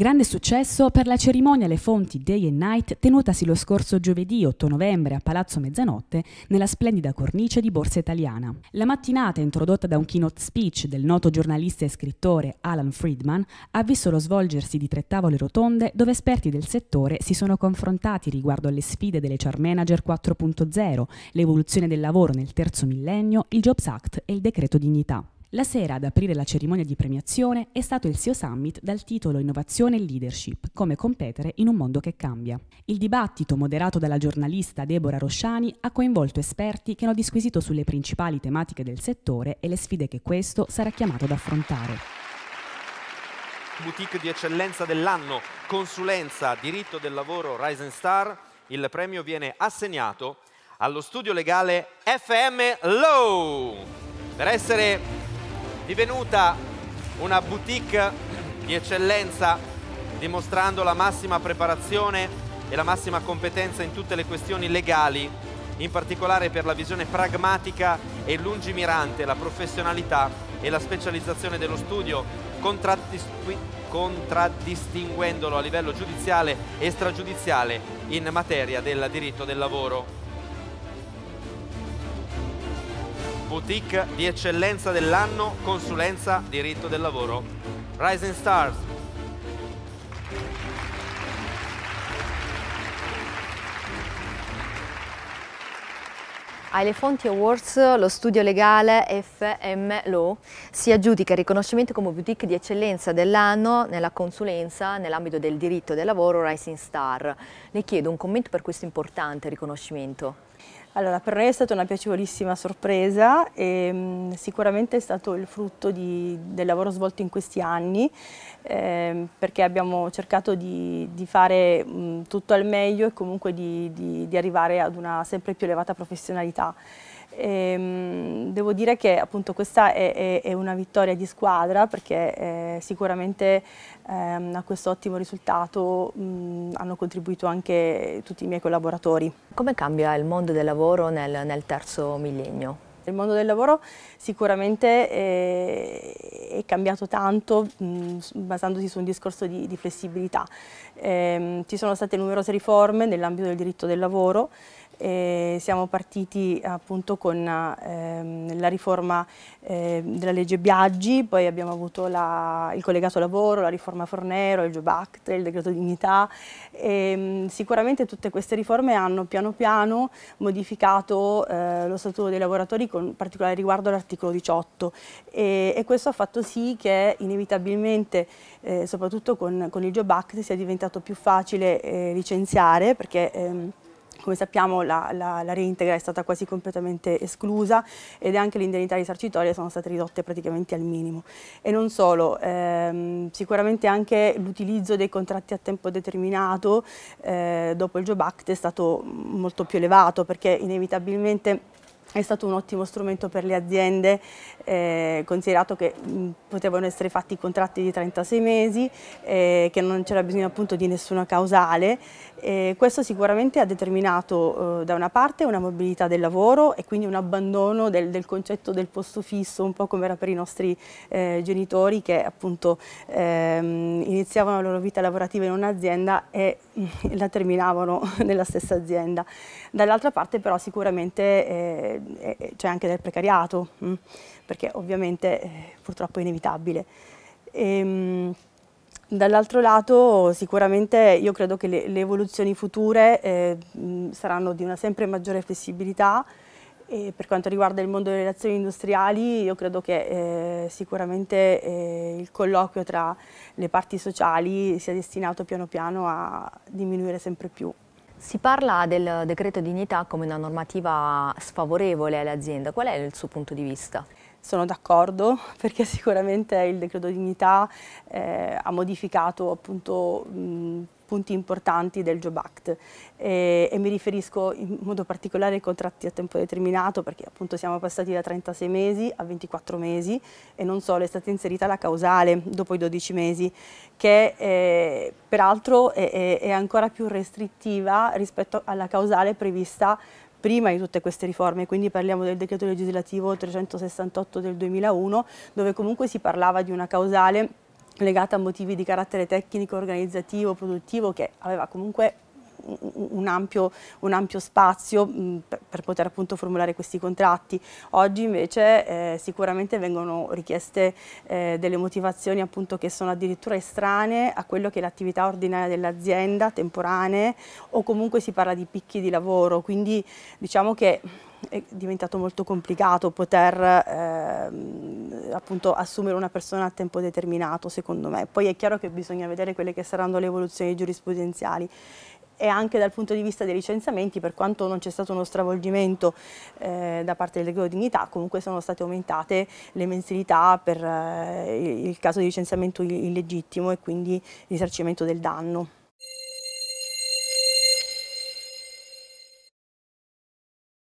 Grande successo per la cerimonia alle fonti Day and Night tenutasi lo scorso giovedì 8 novembre a Palazzo Mezzanotte nella splendida cornice di Borsa Italiana. La mattinata, introdotta da un keynote speech del noto giornalista e scrittore Alan Friedman, ha visto lo svolgersi di tre tavole rotonde dove esperti del settore si sono confrontati riguardo alle sfide delle Char Manager 4.0, l'evoluzione del lavoro nel terzo millennio, il Jobs Act e il decreto dignità. La sera ad aprire la cerimonia di premiazione è stato il SEO Summit dal titolo Innovazione e Leadership, come competere in un mondo che cambia. Il dibattito moderato dalla giornalista Deborah Rosciani ha coinvolto esperti che hanno disquisito sulle principali tematiche del settore e le sfide che questo sarà chiamato ad affrontare. Boutique di eccellenza dell'anno, consulenza, diritto del lavoro Rising Star, il premio viene assegnato allo studio legale FM Low. Per essere divenuta una boutique di eccellenza dimostrando la massima preparazione e la massima competenza in tutte le questioni legali, in particolare per la visione pragmatica e lungimirante, la professionalità e la specializzazione dello studio, contraddistinguendolo a livello giudiziale e stragiudiziale in materia del diritto del lavoro. boutique di eccellenza dell'anno, consulenza diritto del lavoro. Rising Stars. Ai Le Fonti Awards lo studio legale FM Law si aggiudica il riconoscimento come boutique di eccellenza dell'anno nella consulenza nell'ambito del diritto del lavoro Rising Star. Le chiedo un commento per questo importante riconoscimento. Allora, per noi è stata una piacevolissima sorpresa e mh, mm, sicuramente è stato il frutto di, del lavoro svolto in questi anni eh, perché abbiamo cercato di, di fare mh, mm, tutto al meglio e comunque di, di arrivare ad una sempre più elevata professionalità. E, ehm, devo dire che appunto questa è, è, è una vittoria di squadra perché eh, sicuramente ehm, a questo ottimo risultato mh, mm, hanno contribuito anche tutti i miei collaboratori. Come cambia il mondo del lavoro nel, nel terzo millennio? Il mondo del lavoro sicuramente è, eh, è cambiato tanto mh, mm, basandosi su un discorso di, di flessibilità. Ehm, ci sono state numerose riforme nell'ambito del diritto del lavoro e siamo partiti appunto con ehm, la riforma eh, della legge Biaggi, poi abbiamo avuto la, il collegato lavoro, la riforma Fornero, il Job Act, il decreto dignità. E, ehm, sicuramente tutte queste riforme hanno piano piano modificato eh, lo statuto dei lavoratori con particolare riguardo all'articolo 18 e, e, questo ha fatto sì che inevitabilmente, eh, soprattutto con, con, il Job Act, sia diventato più facile eh, licenziare perché ehm, come sappiamo la, la, la, reintegra è stata quasi completamente esclusa ed anche le indennità risarcitorie sono state ridotte praticamente al minimo. E non solo, ehm, sicuramente anche l'utilizzo dei contratti a tempo determinato eh, dopo il Job Act è stato molto più elevato perché inevitabilmente è stato un ottimo strumento per le aziende, eh, considerato che mh, potevano essere fatti contratti di 36 mesi, eh, che non c'era bisogno appunto di nessuna causale. Eh, questo sicuramente ha determinato eh, da una parte una mobilità del lavoro e quindi un abbandono del, del concetto del posto fisso, un po' come era per i nostri eh, genitori che appunto ehm, iniziavano la loro vita lavorativa in un'azienda e la terminavano nella stessa azienda. Dall'altra parte però sicuramente eh, eh, eh c'è anche del precariato, mh? Mm, perché ovviamente eh, purtroppo è inevitabile. Ehm, dall'altro lato sicuramente io credo che le, le evoluzioni future eh, mm, saranno di una sempre maggiore flessibilità, e per quanto riguarda il mondo delle relazioni industriali, io credo che eh, sicuramente eh, il colloquio tra le parti sociali sia destinato piano piano a diminuire sempre più. Si parla del decreto dignità come una normativa sfavorevole all'azienda, qual è il suo punto di vista? Sono d'accordo perché sicuramente il decreto dignità eh, ha modificato appunto mh, punti importanti del Job Act e, e mi riferisco in modo particolare ai contratti a tempo determinato perché appunto siamo passati da 36 mesi a 24 mesi e non solo, è stata inserita la causale dopo i 12 mesi che eh, peraltro è, è ancora più restrittiva rispetto alla causale prevista prima di tutte queste riforme, quindi parliamo del decreto legislativo 368 del 2001, dove comunque si parlava di una causale legata a motivi di carattere tecnico, organizzativo, produttivo, che aveva comunque un ampio, un ampio, spazio mm, per, per, poter appunto formulare questi contratti. Oggi invece eh, sicuramente vengono richieste eh, delle motivazioni appunto che sono addirittura estranee a quello che è l'attività ordinaria dell'azienda, temporanee o comunque si parla di picchi di lavoro, quindi diciamo che è diventato molto complicato poter eh, appunto assumere una persona a tempo determinato secondo me. Poi è chiaro che bisogna vedere quelle che saranno le evoluzioni giurisprudenziali e anche dal punto di vista dei licenziamenti, per quanto non c'è stato uno stravolgimento eh, da parte delle Grego Dignità, comunque sono state aumentate le mensilità per eh, il caso di licenziamento illegittimo e quindi risarcimento del danno.